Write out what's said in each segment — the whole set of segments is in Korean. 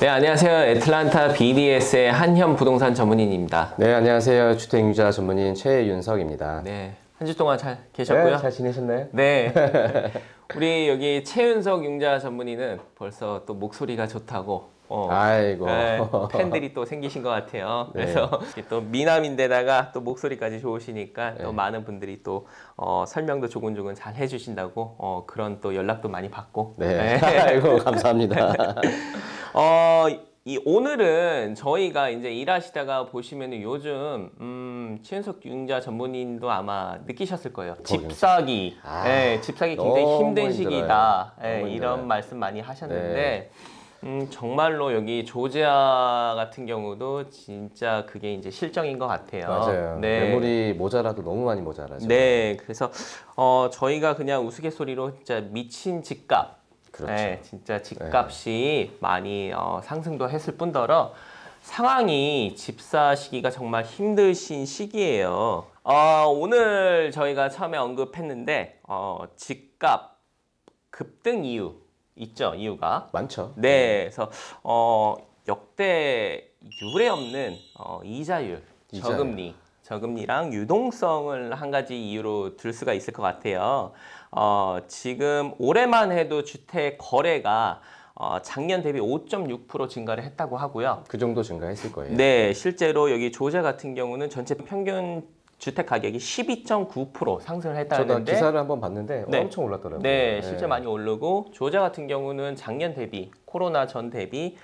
네, 안녕하세요. 애틀란타 BDS의 한현 부동산 전문인입니다. 네, 안녕하세요. 주택유자 전문인 최윤석입니다. 네, 한 주 동안 잘 계셨고요. 네, 잘 지내셨나요? 네. 우리 여기 최윤석 융자 전문인은 벌써 또 목소리가 좋다고 어, 아이고 네, 팬들이 또 생기신 것 같아요. 네. 그래서 또 미남인데다가 또 목소리까지 좋으시니까 또 네. 많은 분들이 또 어, 설명도 조근조근 잘 해주신다고 어, 그런 또 연락도 많이 받고. 네. 아이고 감사합니다. 어, 이 오늘은 저희가 이제 일하시다가 보시면 요즘 음, 최윤석 융자 전문인도 아마 느끼셨을 거예요. 집사기, 아, 예, 집사기 굉장히 힘든 시기다. 예, 이런 말씀 많이 하셨는데 네. 음, 정말로 여기 조지아 같은 경우도 진짜 그게 이제 실정인 것 같아요. 맞아요. 네. 매물이 모자라도 너무 많이 모자라죠. 네, 그래서 어, 저희가 그냥 우스갯소리로 진짜 미친 집값 그렇죠. 네, 진짜 네. 집값이 많이 어, 상승도 했을 뿐더러 상황이 집사 시기가 정말 힘드신 시기예요. 어, 오늘 저희가 처음에 언급했는데 어, 집값 급등 이유 있죠 이유가 많죠. 네, 그래서 어, 역대 유례 없는 어, 이자율, 이자율, 저금리, 저금리랑 유동성을 한 가지 이유로 들 수가 있을 것 같아요. 어, 지금 올해만 해도 주택 거래가 어, 작년 대비 5.6% 증가를 했다고 하고요. 그 정도 증가했을 거예요. 네, 실제로 여기 조제 같은 경우는 전체 평균 주택 가격이 12.9% 상승을 했다는데 기사를 한번 봤는데 네. 엄청 올랐더라고요. 네, 네. 실제 많이 오르고 조자 같은 경우는 작년 대비 코로나 전 대비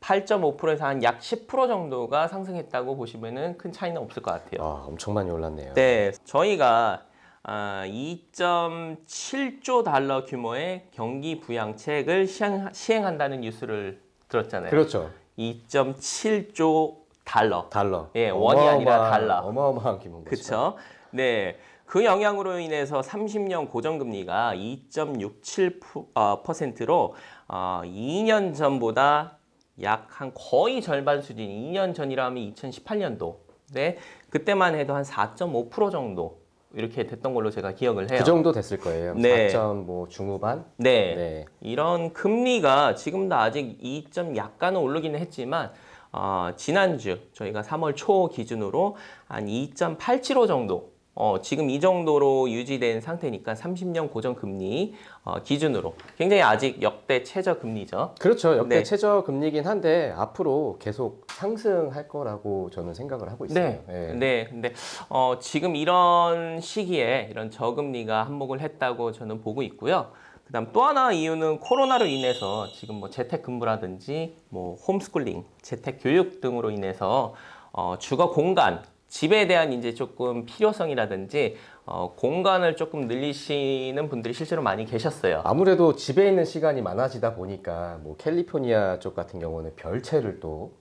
8.5%에서 한약 10% 정도가 상승했다고 보시면큰 차이는 없을 것 같아요. 아, 엄청 많이 올랐네요. 네, 저희가 2.7조 아, 달러 규모의 경기 부양책을 시행, 한다는 뉴스를 들었잖아요. 그렇죠. 2.7조 달러. 달러. 예, 원이 아니라 달러. 어마어마한 규모죠 그렇죠. 네. 그 영향으로 인해서 30년 고정금리가 2.67%로 어, 2년 어, 전보다 약 한 거의 절반 수준, 2년 전이라 하면 2018년도. 네, 그때만 해도 한 4.5% 정도 이렇게 됐던 걸로 제가 기억을 해요. 그 정도 됐을 거예요. 네. 4.뭐 중후반? 네. 네. 이런 금리가 지금도 아직 2점 약간은 오르기는 했지만 어, 지난주 저희가 3월 초 기준으로 한 2.875 정도 어, 지금 이 정도로 유지된 상태니까 30년 고정금리 어, 기준으로 굉장히 아직 역대 최저금리죠. 그렇죠. 역대 네. 최저금리긴 한데 앞으로 계속 상승할 거라고 저는 생각을 하고 있어요. 네. 네. 네. 근데 어, 지금 이런 시기에 이런 저금리가 한몫을 했다고 저는 보고 있고요. 그다음 또 하나 이유는 코로나로 인해서 지금 뭐 재택근무라든지 뭐 홈스쿨링, 재택교육 등으로 인해서 어, 주거 공간 집에 대한 이제 조금 필요성이라든지 어, 공간을 조금 늘리시는 분들이 실제로 많이 계셨어요. 아무래도 집에 있는 시간이 많아지다 보니까 뭐 캘리포니아 쪽 같은 경우는 별채를 또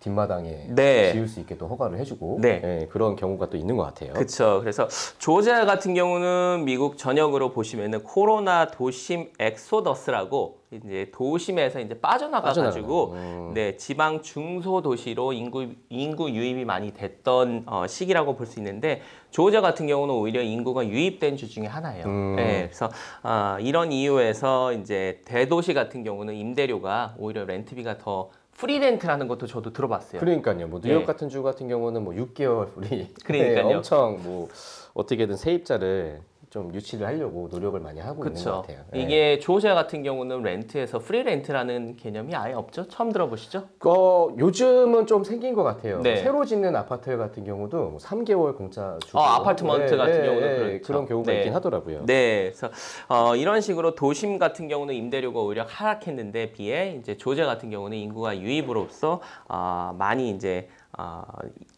뒷마당에 네. 지을 수 있게 또 허가를 해주고 네. 예, 그런 경우가 또 있는 것 같아요. 그렇죠. 그래서 조지 같은 경우는 미국 전역으로 보시면은 코로나 도심 엑소더스라고 이제 도심에서 이제 빠져나가가지고 음. 네 지방 중소 도시로 인구 인구 유입이 많이 됐던 어, 시기라고 볼 수 있는데 조지 같은 경우는 오히려 인구가 유입된 주 중에 하나예요. 음. 네, 그래서 어, 이런 이유에서 이제 대도시 같은 경우는 임대료가 오히려 렌트비가 더 프리렌트라는 것도 저도 들어봤어요. 그러니까요. 뭐 뉴욕 네. 같은 주 같은 경우는 뭐 6개월 우리 그러니까요. 네, 엄청 뭐 어떻게든 세입자를 좀 유치를 하려고 노력을 많이 하고 그쵸. 있는 것 같아요. 네. 이게 조호자 같은 경우는 렌트에서 프리렌트라는 개념이 아예 없죠? 처음 들어보시죠? 어, 요즘은 좀 생긴 것 같아요. 네. 새로 짓는 아파트 같은 경우도 3개월 뭐 공짜 주고 어, 아, 아파트먼트 네, 같은 네, 경우는 네, 그렇죠. 그런 경우가 있긴 하더라고요. 네, 그래서 어, 이런 식으로 도심 같은 경우는 임대료가 오히려 하락했는데 비해 이제 조제 같은 경우는 인구가 유입으로써 어, 많이 이제 어,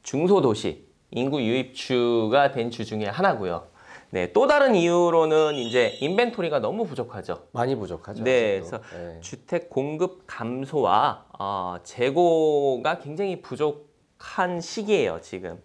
중소도시 인구 유입주가 된 주 중에 하나고요. 네, 또 다른 이유로는 이제 인벤토리가 너무 부족하죠. 많이 부족하죠. 네, 아직도. 그래서 네. 주택 공급 감소와 어, 재고가 굉장히 부족한 시기예요, 지금.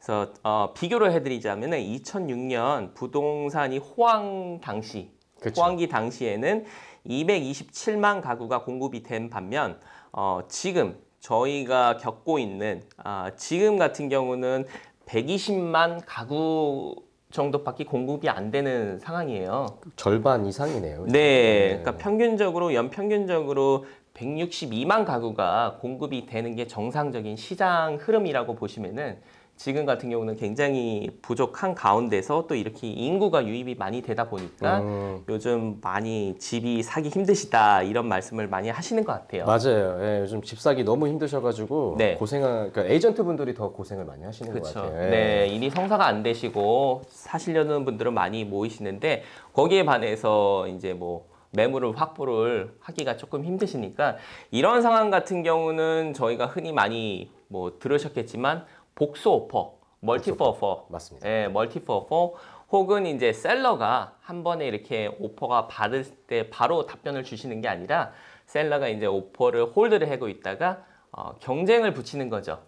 그래서 어, 비교를 해드리자면 2006년 부동산이 호황 당시, 그쵸. 호황기 당시에는 227만 가구가 공급이 된 반면 어, 지금 저희가 겪고 있는 아, 지금 같은 경우는 120만 가구 정도밖에 공급이 안 되는 상황이에요. 절반 이상이네요. 네, 네. 그러니까 평균적으로 연평균적으로 162만 가구가 공급이 되는 게 정상적인 시장 흐름이라고 보시면은 지금 같은 경우는 굉장히 부족한 가운데서 또 이렇게 인구가 유입이 많이 되다 보니까 음. 요즘 많이 집이 사기 힘드시다 이런 말씀을 많이 하시는 것 같아요. 맞아요. 예, 요즘 집 사기 너무 힘드셔가지고 네. 고생한 그러니까 에이전트 분들이 더 고생을 많이 하시는 그쵸. 것 같아요. 예. 네, 일이 성사가 안 되시고 사시려는 분들은 많이 모이시는데 거기에 반해서 이제 뭐 매물을 확보를 하기가 조금 힘드시니까 이런 상황 같은 경우는 저희가 흔히 많이 뭐 들으셨겠지만 복수 오퍼, 멀티퍼 오퍼. 맞습니다. 예, 멀티 오퍼. 혹은 이제 셀러가 한 번에 이렇게 오퍼가 받을 때 바로 답변을 주시는 게 아니라 셀러가 이제 오퍼를 홀드를 하고 있다가 어, 경쟁을 붙이는 거죠.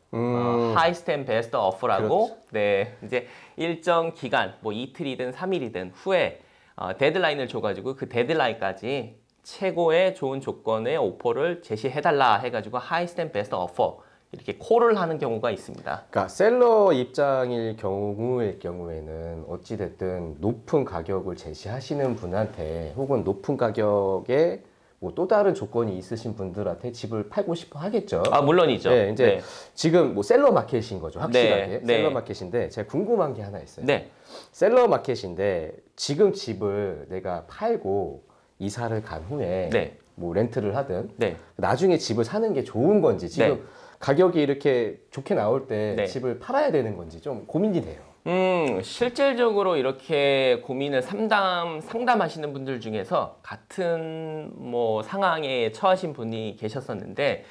하이스템 베스트 오퍼라고 네 이제 일정 기간 뭐 이틀이든 삼일이든 후에 어, 데드라인을 줘가지고 그 데드라인까지 최고의 좋은 조건의 오퍼를 제시해달라 해가지고 하이스템 베스트 오퍼 이렇게 콜을 하는 경우가 있습니다. 그러니까 셀러 입장일 경우일 경우에는 어찌 됐든 높은 가격을 제시하시는 분한테 혹은 높은 가격에 뭐또 다른 조건이 있으신 분들한테 집을 팔고 싶어 하겠죠. 아 물론이죠. 네, 이제 네. 지금 뭐 셀러 마켓인 거죠. 네, 확실하게 네, 셀러 마켓인데 제가 궁금한 게 하나 있어요. 네. 셀러 마켓인데 지금 집을 내가 팔고 이사를 간 후에 네. 뭐 렌트를 하든 나중에 집을 사는 게 좋은 건지 지금 가격이 이렇게 좋게 나올 때 네. 집을 팔아야 되는 건지 좀 고민이 돼요. 음, 실질적으로 이렇게 고민을 상담, 상담하시는 분들 중에서 같은 뭐 상황에 처하신 분이 계셨었는데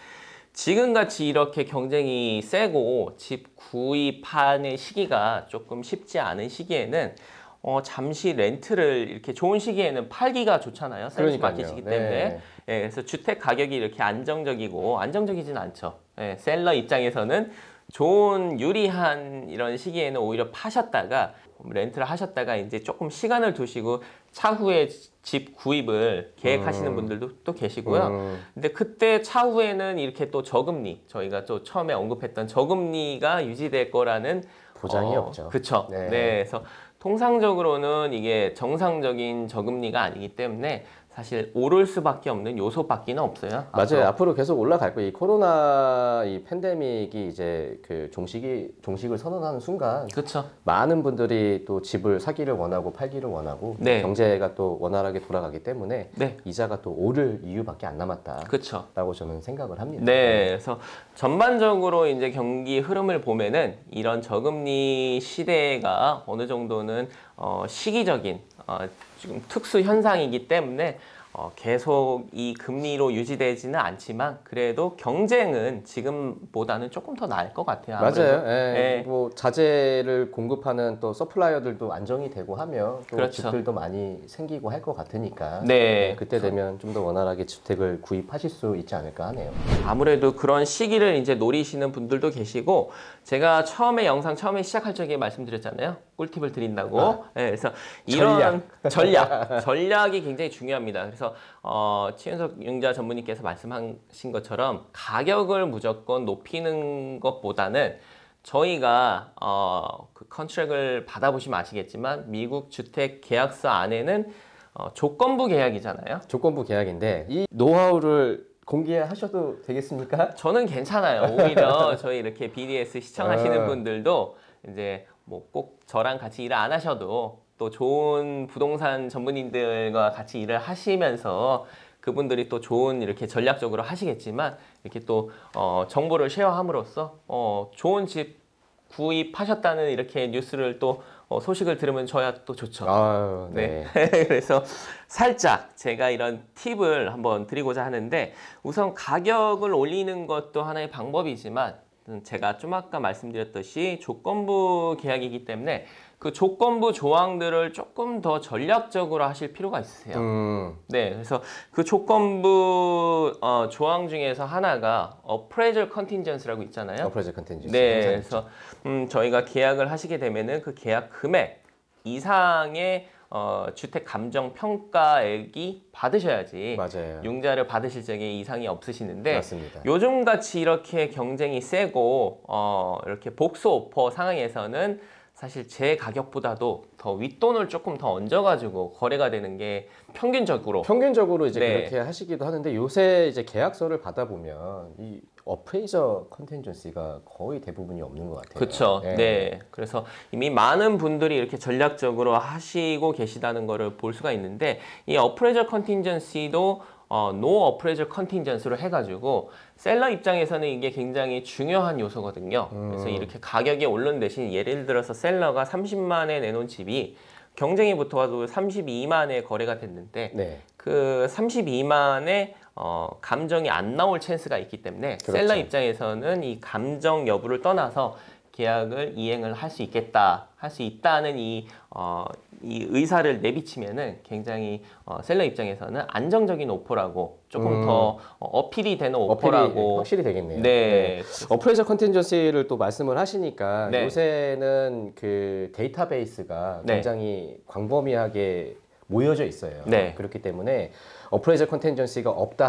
지금같이 이렇게 경쟁이 세고 집 구입하는 시기가 조금 쉽지 않은 시기에는 어, 잠시 렌트를 이렇게 좋은 시기에는 팔기가 좋잖아요. 세일즈 마켓이기 네. 때문에. 예, 그래서 주택 가격이 이렇게 안정적이고 안정적이진 않죠. 예, 셀러 입장에서는 좋은 유리한 이런 시기에는 오히려 파셨다가 렌트를 하셨다가 이제 조금 시간을 두시고 차후에 집 구입을 계획하시는 음. 분들도 또 계시고요. 음. 근데 그때 차후에는 이렇게 또 저금리 저희가 또 처음에 언급했던 저금리가 유지될 거라는 보장이 어, 없죠. 그렇죠. 네. 네. 그래서 통상적으로는 이게 정상적인 저금리가 아니기 때문에 사실 오를 수밖에 없는 요소밖에는 없어요. 맞아요. 앞으로. 앞으로, 계속 올라갈 거예요. 이 코로나 이 팬데믹이 이제 그 종식이 종식을 선언하는 순간, 그렇죠. 많은 분들이 또 집을 사기를 원하고 팔기를 원하고 네. 경제가 또 원활하게 돌아가기 때문에 네. 이자가 또 오를 이유밖에 안 남았다. 그렇죠.라고 저는 생각을 합니다. 네, 그래서 전반적으로 이제 경기 흐름을 보면은 이런 저금리 시대가 어느 정도는 어, 시기적인 어, 지금 특수 현상이기 때문에 어, 계속 이 금리로 유지되지는 않지만 그래도 경쟁은 지금보다는 조금 더 나을 것 같아요. 맞아요. 예, 예. 뭐 자재를 공급하는 또 서플라이어들도 안정이 되고 하며 또 그렇죠. 집들도 많이 생기고 할 것 같으니까 네. 그때 되면 좀 더 원활하게 주택을 구입하실 수 있지 않을까 하네요. 아무래도 그런 시기를 이제 노리시는 분들도 계시고 제가 처음에 영상 처음에 시작할 적에 말씀드렸잖아요. 꿀팁을 드린다고. 아, 예, 그래서 이런 전략. 전략 전략이 굉장히 중요합니다. 그래서 그래서 어, 최윤석 융자 전문의께서 말씀하신 것처럼 가격을 무조건 높이는 것보다는 저희가 어, 그 컨트랙을 받아보시면 아시겠지만 미국 주택 계약서 안에는 어, 조건부 계약이잖아요. 조건부 계약인데 이 노하우를 공개하셔도 되겠습니까? 저는 괜찮아요. 오히려 저희 이렇게 BDS 시청하시는 아. 분들도 이제 뭐 꼭 저랑 같이 일 안 하셔도 또 좋은 부동산 전문인들과 같이 일을 하시면서 그분들이 또 좋은 이렇게 전략적으로 하시겠지만 이렇게 또 어, 정보를 쉐어함으로써 어, 좋은 집 구입하셨다는 이렇게 뉴스를 또 어, 소식을 들으면 저야 또 좋죠. 아유, 네. 네. 그래서 살짝 제가 이런 팁을 한번 드리고자 하는데 우선 가격을 올리는 것도 하나의 방법이지만 제가 좀 아까 말씀드렸듯이 조건부 계약이기 때문에 그 조건부 조항들을 조금 더 전략적으로 하실 필요가 있으세요. 음. 네, 그래서 그 조건부 어, 조항 중에서 하나가 어프레이절 컨틴전스라고 있잖아요. 어프레이절 컨틴전스. 네, 그래서 음, 저희가 계약을 하시게 되면은 그 계약 금액 이상의 어, 주택 감정 평가액이 받으셔야지 맞아요. 융자를 받으실 적에 이상이 없으시는데 맞습니다. 요즘 같이 이렇게 경쟁이 세고 어, 이렇게 복수 오퍼 상황에서는 사실 제 가격보다도 더 윗돈을 조금 더 얹어가지고 거래가 되는 게 평균적으로 평균적으로 이제 네. 그렇게 하시기도 하는데 요새 이제 계약서를 받아보면 이 어프레이저 컨텐전시가 거의 대부분이 없는 것 같아요. 그렇죠. 네. 네. 그래서 이미 많은 분들이 이렇게 전략적으로 하시고 계시다는 거를 볼 수가 있는데 이 어프레이저 컨텐전시도 어, no appraisal contingency로 해가지고 셀러 입장에서는 이게 굉장히 중요한 요소거든요. 음. 그래서 이렇게 가격이 오른 대신 예를 들어서 셀러가 30만에 내놓은 집이 경쟁이 붙어가지고 32만에 거래가 됐는데 네. 그 32만에 어, 감정이 안 나올 찬스가 있기 때문에 그렇죠. 셀러 입장에서는 이 감정 여부를 떠나서 계약을 이행을 할 수 있겠다, 할 수 있다는 이 어, 이 의사를 내비치면은 굉장히 어, 셀러 입장에서는 안정적인 오퍼라고 조금 음. 더 어, 어필이 되는 오퍼라고 네, 확실히 되겠네요. 네. 네. 어플레이 컨텐전시를 또 말씀을 하시니까 네. 요새는 그 데이터베이스가 네. 굉장히 광범위하게 모여져 있어요. 네. 그렇기 때문에 어플레이 컨텐전시가 없다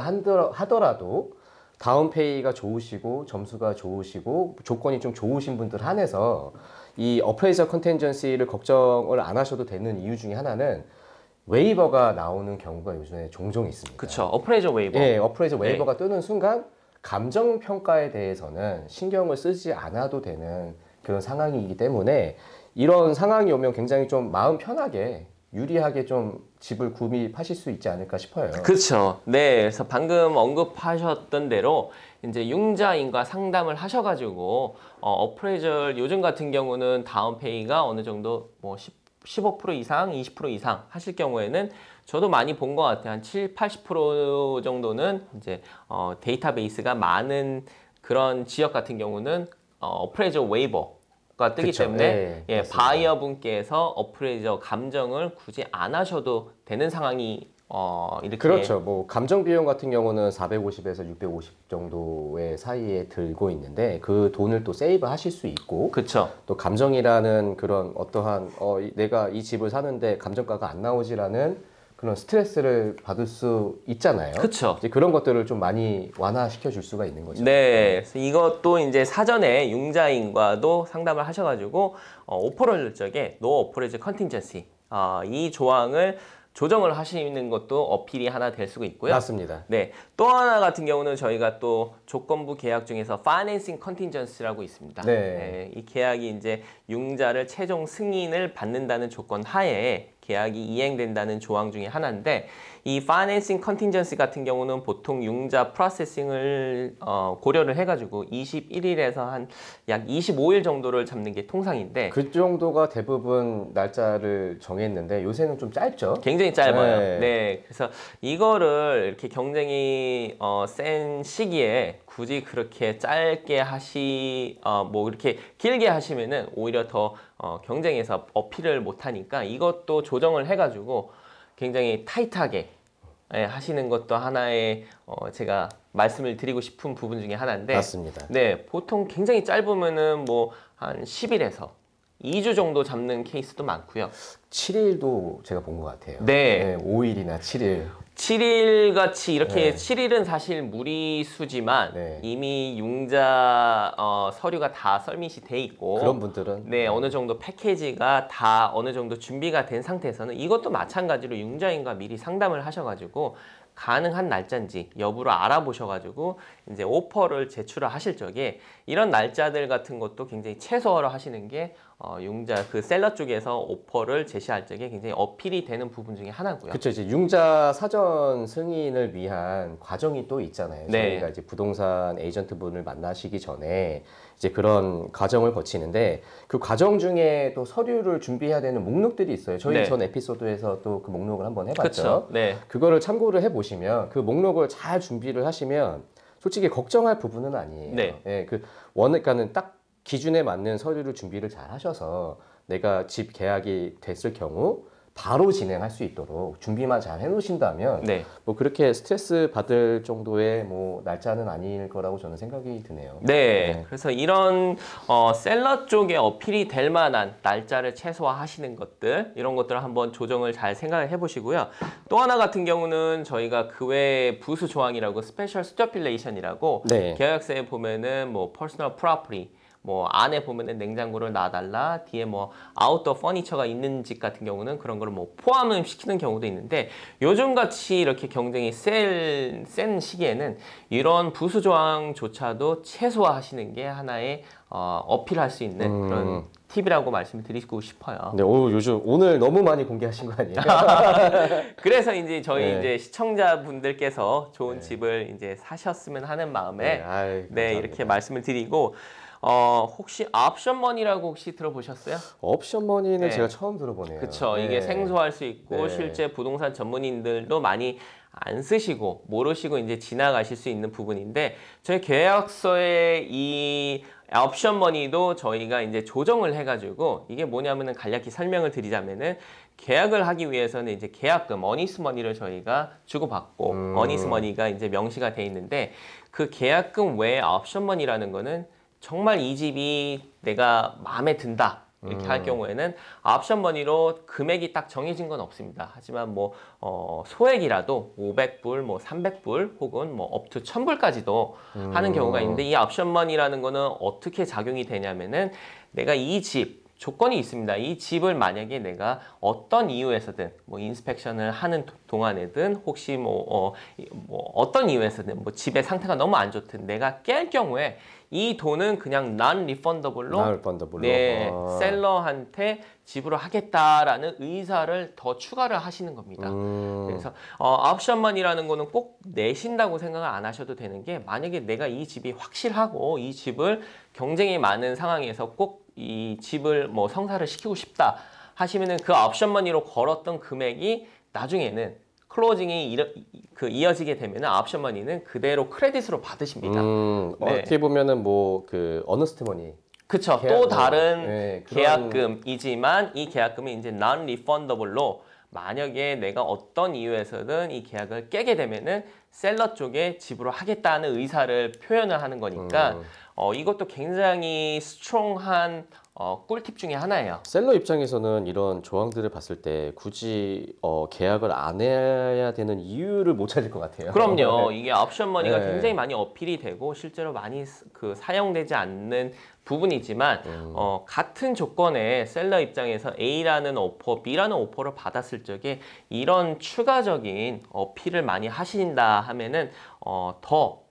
하더라도 다운페이가 좋으시고 점수가 좋으시고 조건이 좀 좋으신 분들 한해서 이 어프레이저 컨텐전시를 걱정을 안 하셔도 되는 이유 중에 하나는 웨이버가 나오는 경우가 요즘에 종종 있습니다. 그렇죠. 어프레이저 웨이버. 예, 어프레이저 네. 웨이버가 네. 뜨는 순간 감정 평가에 대해서는 신경을 쓰지 않아도 되는 그런 상황이기 때문에 이런 상황이 오면 굉장히 좀 마음 편하게 유리하게 좀 집을 구입하실 수 있지 않을까 싶어요. 그렇죠. 네, 그래서 방금 언급하셨던 대로 이제 융자인과 상담을 하셔가지고 어, 어프레이절 요즘 같은 경우는 다운페이가 어느 정도 뭐 10, 15% 이상, 20% 이상 하실 경우에는 저도 많이 본 것 같아요. 한 7, 80% 정도는 이제 어, 데이터베이스가 많은 그런 지역 같은 경우는 어, 어프레이저 웨이버 가 뜨기 그쵸. 때문에 예, 예 바이어분께서 어프레이저 감정을 굳이 안 하셔도 되는 상황이 어, 이렇게 그렇죠. 뭐 감정 비용 같은 경우는 450에서 650 정도의 사이에 들고 있는데 그 돈을 또 세이브 하실 수 있고 그렇죠. 또 감정이라는 그런 어떠한 어, 내가 이 집을 사는데 감정가가 안 나오지라는 그런 스트레스를 받을 수 있잖아요. 그렇죠. 이제 그런 것들을 좀 많이 완화시켜 줄 수가 있는 거죠. 네. 그래서 이것도 이제 사전에 융자인과도 상담을 하셔가지고 어, 오퍼럴적에 노 오퍼럴적 컨팅전시 어, 이 조항을 조정을 하시는 것도 어필이 하나 될 수가 있고요. 맞습니다. 네. 또 하나 같은 경우는 저희가 또 조건부 계약 중에서 파이낸싱 컨팅전스라고 있습니다. 네. 네. 이 계약이 이제 융자를 최종 승인을 받는다는 조건 하에 계약이 이행된다는 조항 중에 하나인데 이파 i n a n c i n 같은 경우는 보통 융자 프로세싱을 어, 고려를 해가지고 21일에서 한 약 25일 정도를 잡는 게 통상인데 그 정도가 대부분 날짜를 정했는데 요새는 좀 짧죠? 굉장히 짧아요. 네, 네 그래서 이거를 이렇게 경쟁이 어, 센 시기에 굳이 그렇게 짧게 하시 어, 뭐 이렇게 길게 하시면은 오히려 더 어, 경쟁에서 어필을 못하니까 이것도 조정을 해가지고 굉장히 타이트하게 예, 하시는 것도 하나의 어, 제가 말씀을 드리고 싶은 부분 중에 하나인데 맞습니다. 네, 보통 굉장히 짧으면은 뭐한 10일에서 2주 정도 잡는 케이스도 많고요. 7일도 제가 본 것 같아요. 네. 네. 5일이나 7일. 칠일 같이 이렇게 네. 칠일은 사실 무리수지만 네. 이미 융자 어, 서류가 다 썰밋이 돼 있고 그런 분들은 네, 네, 어느 정도 패키지가 다 어느 정도 준비가 된 상태에서는 이것도 마찬가지로 융자인과 미리 상담을 하셔가지고 가능한 날짜인지 여부를 알아보셔가지고 이제 오퍼를 제출을 하실 적에 이런 날짜들 같은 것도 굉장히 최소화를 하시는 게 어, 융자 그 셀러 쪽에서 오퍼를 제시할 적에 굉장히 어필이 되는 부분 중에 하나고요. 그렇죠. 이제 융자 사전 승인을 위한 과정이 또 있잖아요. 네. 저희가 이제 부동산 에이전트 분을 만나시기 전에 이제 그런 과정을 거치는데 그 과정 중에 또 서류를 준비해야 되는 목록들이 있어요. 저희 네. 전 에피소드에서 또 그 목록을 한번 해봤죠. 그쵸. 네. 그거를 참고를 해보시면 그 목록을 잘 준비를 하시면 솔직히 걱정할 부분은 아니에요. 네. 예, 그 원, 그러니까는 딱 기준에 맞는 서류를 준비를 잘 하셔서 내가 집 계약이 됐을 경우 바로 진행할 수 있도록 준비만 잘 해놓으신다면 네. 뭐 그렇게 스트레스 받을 정도의 뭐 날짜는 아닐 거라고 저는 생각이 드네요. 네, 네. 그래서 이런 어, 셀러 쪽에 어필이 될 만한 날짜를 최소화하시는 것들 이런 것들을 한번 조정을 잘 생각을 해보시고요. 또 하나 같은 경우는 저희가 그 외에 부수 조항이라고 스페셜 스튜필레이션이라고 네. 계약서에 보면은 뭐 퍼스널 프로퍼리 뭐 안에 보면은 냉장고를 놔달라 뒤에 뭐 아웃도어 퍼니처가 있는 집 같은 경우는 그런 걸 뭐 포함을 시키는 경우도 있는데 요즘같이 이렇게 경쟁이 센, 센 시기에는 이런 부수 조항조차도 최소화하시는 게 하나의 어, 어필할 수 있는 음. 그런 팁이라고 말씀드리고 싶어요. 네, 오, 요즘 오늘 너무 많이 공개하신 거 아니에요? 그래서 이제 저희 네. 이제 시청자분들께서 좋은 네. 집을 이제 사셨으면 하는 마음에 네, 아유, 네 이렇게 말씀을 드리고 어, 혹시 옵션머니라고 혹시 들어보셨어요? 옵션머니는 네. 제가 처음 들어보네요. 그쵸. 네. 이게 생소할 수 있고 네. 실제 부동산 전문인들도 많이 안 쓰시고 모르시고 이제 지나가실 수 있는 부분인데 저희 계약서에 이 옵션 머니도 저희가 이제 조정을 해가지고 이게 뭐냐면은 간략히 설명을 드리자면은 계약을 하기 위해서는 이제 계약금 어니스 머니를 저희가 주고받고 음. 어니스 머니가 이제 명시가 돼 있는데 그 계약금 외에 옵션 머니라는 거는 정말 이 집이 내가 마음에 든다. 이렇게 음. 할 경우에는 옵션 머니로 금액이 딱 정해진 건 없습니다. 하지만 뭐 어, 소액이라도 500불, 뭐 300불 혹은 뭐 업투 1000불까지도 음. 하는 경우가 있는데 이 옵션 머니라는 거는 어떻게 작용이 되냐면은 내가 이집 조건이 있습니다. 이 집을 만약에 내가 어떤 이유에서든 뭐 인스펙션을 하는 동안에든 혹시 뭐, 어, 뭐떤 이유에서든 뭐 집의 상태가 너무 안 좋든 내가 깰 경우에 이 돈은 그냥 난 리펀더블로 네, 아. 셀러한테 집으로 하겠다라는 의사를 더 추가를 하시는 겁니다. 음. 그래서 어, 아옵션만이라는 거는 꼭 내신다고 생각을 안 하셔도 되는 게 만약에 내가 이 집이 확실하고 이 집을 경쟁이 많은 상황에서 꼭이 집을 뭐 성사를 시키고 싶다 하시면은 그 옵션 머니로 걸었던 금액이 나중에는 클로징이 이러, 그 이어지게 되면은 옵션 머니는 그대로 크레딧으로 받으십니다. 음, 네. 어떻게 보면은 뭐 그 어너스트 머니 그쵸. 또 다른 네, 그런... 계약금이지만 이 계약금이 이제 non refundable로 만약에 내가 어떤 이유에서든 이 계약을 깨게 되면은 셀러 쪽에 집으로 하겠다는 의사를 표현을 하는 거니까 음. 어, 이것도 굉장히 스트롱한 어, 꿀팁 중에 하나예요. 셀러 입장에서는 이런 조항들을 봤을 때 굳이 어, 계약을 안 해야 되는 이유를 못 찾을 것 같아요. 그럼요. 네. 이게 옵션 머니가 네. 굉장히 많이 어필이 되고 실제로 많이 그 사용되지 않는 부분이지만 음. 어, 같은 조건에 셀러 입장에서 A라는 오퍼, B라는 오퍼를 받았을 적에 이런 추가적인 어필을 많이 하신다 하면은 어, 더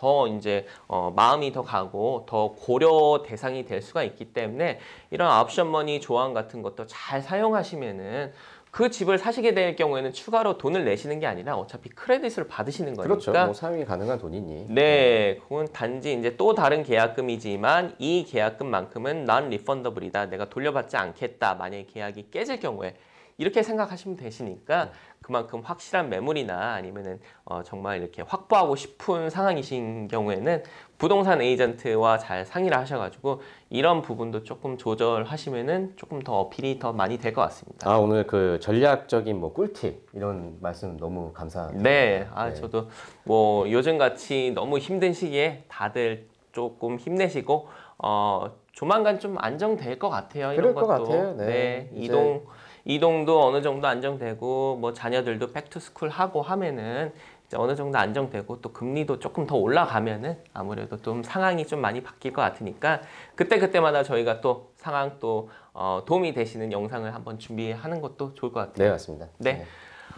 더 이제 어, 마음이 더 가고 더 고려 대상이 될 수가 있기 때문에 이런 옵션머니 조항 같은 것도 잘 사용하시면은 그 집을 사시게 될 경우에는 추가로 돈을 내시는 게 아니라 어차피 크레딧을 받으시는 거니까 그렇죠. 뭐 사용이 가능한 돈이니. 네, 그건 단지 이제 또 다른 계약금이지만 이 계약금만큼은 난 리펀더블이다. 내가 돌려받지 않겠다. 만약에 계약이 깨질 경우에 이렇게 생각하시면 되시니까 네. 그만큼 확실한 매물이나 아니면은 어 정말 이렇게 확보하고 싶은 상황이신 경우에는 부동산 에이전트와 잘 상의를 하셔가지고 이런 부분도 조금 조절하시면은 조금 더 어필이 더 많이 될 것 같습니다. 아 오늘 그 전략적인 뭐 꿀팁 이런 말씀 너무 감사합니다. 네, 아 네. 저도 뭐 요즘 같이 너무 힘든 시기에 다들 조금 힘내시고 어 조만간 좀 안정될 것 같아요. 그럴 이 것도. 같아요. 네, 네 이동. 이동도 어느 정도 안정되고 뭐 자녀들도 백투스쿨 하고 하면은 이제 어느 정도 안정되고 또 금리도 조금 더 올라가면은 아무래도 좀 상황이 좀 많이 바뀔 것 같으니까 그때그때마다 저희가 또 상황 또 어, 도움이 되시는 영상을 한번 준비하는 것도 좋을 것 같아요. 네, 맞습니다. 네. 네.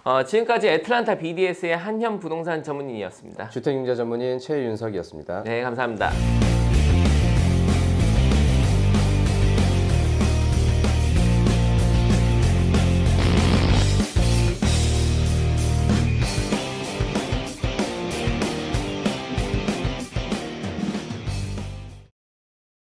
어, 지금까지 애틀란타 BDS의 한현 부동산 전문인이었습니다. 주택융자 전문인 최윤석이었습니다. 네, 감사합니다.